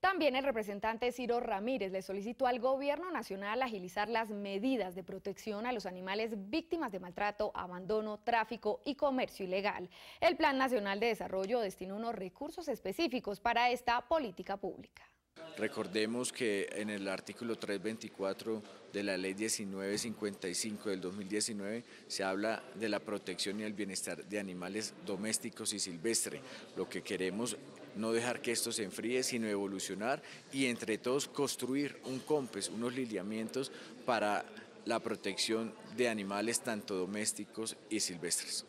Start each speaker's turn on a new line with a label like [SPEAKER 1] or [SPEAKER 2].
[SPEAKER 1] También el representante Ciro Ramírez le solicitó al Gobierno Nacional agilizar las medidas de protección a los animales víctimas de maltrato, abandono, tráfico y comercio ilegal. El Plan Nacional de Desarrollo destinó unos recursos específicos para esta política
[SPEAKER 2] pública. Recordemos que en el artículo 324 de la Ley 1955 del 2019 se habla de la protección y el bienestar de animales domésticos y silvestres. Lo que queremos no dejar que esto se enfríe, sino evolucionar y entre todos construir un COMPES, unos lineamientos para la protección de animales tanto domésticos y silvestres.